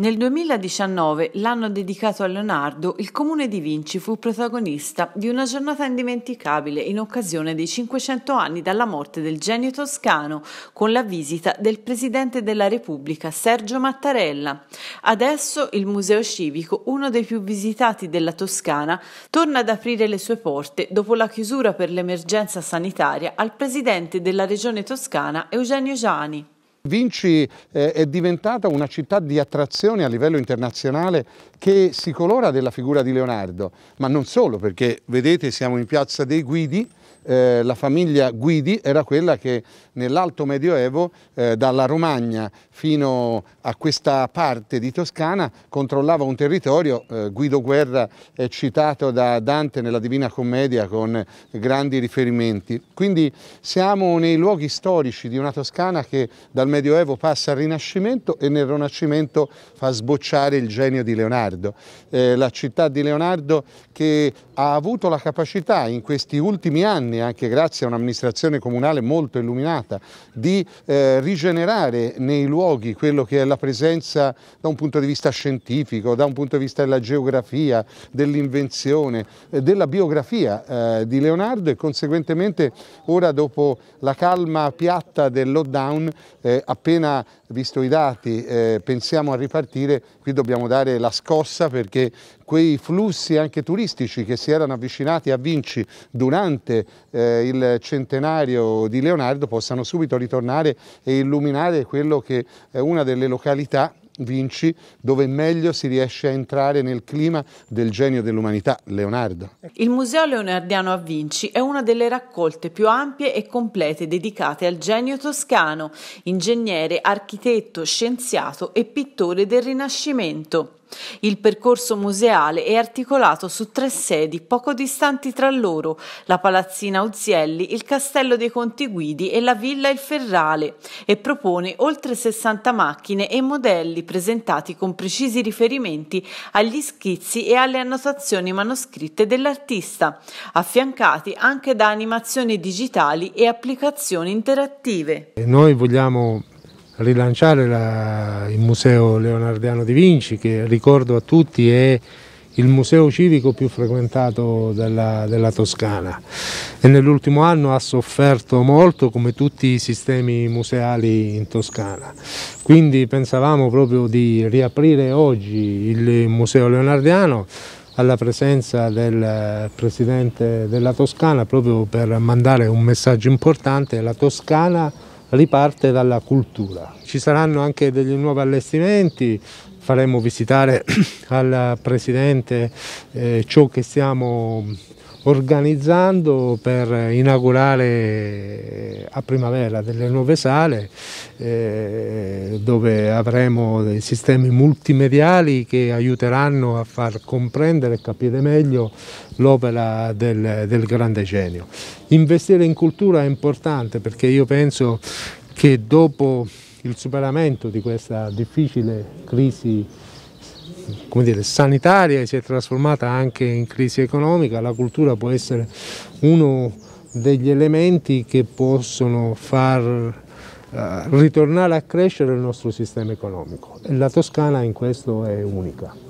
Nel 2019, l'anno dedicato a Leonardo, il comune di Vinci fu protagonista di una giornata indimenticabile in occasione dei 500 anni dalla morte del genio toscano, con la visita del presidente della Repubblica Sergio Mattarella. Adesso il Museo Civico, uno dei più visitati della Toscana, torna ad aprire le sue porte dopo la chiusura per l'emergenza sanitaria al presidente della regione toscana Eugenio Giani. Vinci eh, è diventata una città di attrazione a livello internazionale che si colora della figura di Leonardo, ma non solo perché vedete siamo in piazza dei Guidi, eh, la famiglia Guidi era quella che nell'alto medioevo eh, dalla Romagna fino a questa parte di Toscana controllava un territorio, eh, Guido Guerra è citato da Dante nella Divina Commedia con grandi riferimenti, quindi siamo nei luoghi storici di una Toscana che dal medioevo Medioevo passa al Rinascimento e nel Rinascimento fa sbocciare il genio di Leonardo. Eh, la città di Leonardo che ha avuto la capacità in questi ultimi anni, anche grazie a un'amministrazione comunale molto illuminata, di eh, rigenerare nei luoghi quello che è la presenza da un punto di vista scientifico, da un punto di vista della geografia, dell'invenzione, eh, della biografia eh, di Leonardo e conseguentemente ora dopo la calma piatta del lockdown eh, eh, appena visto i dati eh, pensiamo a ripartire, qui dobbiamo dare la scossa perché quei flussi anche turistici che si erano avvicinati a Vinci durante eh, il centenario di Leonardo possano subito ritornare e illuminare quello che è una delle località Vinci dove meglio si riesce a entrare nel clima del genio dell'umanità, Leonardo. Il Museo Leonardiano a Vinci è una delle raccolte più ampie e complete dedicate al genio toscano, ingegnere, architetto, scienziato e pittore del Rinascimento. Il percorso museale è articolato su tre sedi poco distanti tra loro, la Palazzina Uzielli, il Castello dei Conti Guidi e la Villa Il Ferrale, e propone oltre 60 macchine e modelli presentati con precisi riferimenti agli schizzi e alle annotazioni manoscritte dell'artista, affiancati anche da animazioni digitali e applicazioni interattive. Noi vogliamo rilanciare la, il museo leonardiano di Vinci che ricordo a tutti è il museo civico più frequentato della, della Toscana e nell'ultimo anno ha sofferto molto come tutti i sistemi museali in Toscana. Quindi pensavamo proprio di riaprire oggi il Museo Leonardiano alla presenza del Presidente della Toscana proprio per mandare un messaggio importante alla Toscana riparte dalla cultura. Ci saranno anche degli nuovi allestimenti, faremo visitare al Presidente eh, ciò che stiamo organizzando per inaugurare eh, a primavera delle nuove sale eh, dove avremo dei sistemi multimediali che aiuteranno a far comprendere e capire meglio l'opera del, del grande genio. Investire in cultura è importante perché io penso che dopo il superamento di questa difficile crisi come dire, sanitaria si è trasformata anche in crisi economica, la cultura può essere uno degli elementi che possono far eh, ritornare a crescere il nostro sistema economico e la Toscana in questo è unica.